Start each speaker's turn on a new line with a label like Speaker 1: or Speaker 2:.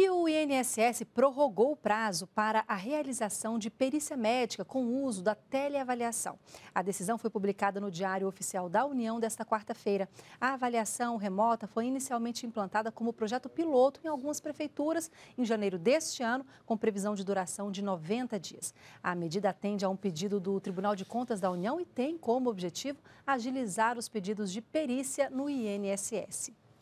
Speaker 1: E o INSS prorrogou o prazo para a realização de perícia médica com o uso da teleavaliação. A decisão foi publicada no Diário Oficial da União desta quarta-feira. A avaliação remota foi inicialmente implantada como projeto piloto em algumas prefeituras em janeiro deste ano, com previsão de duração de 90 dias. A medida atende a um pedido do Tribunal de Contas da União e tem como objetivo agilizar os pedidos de perícia no INSS.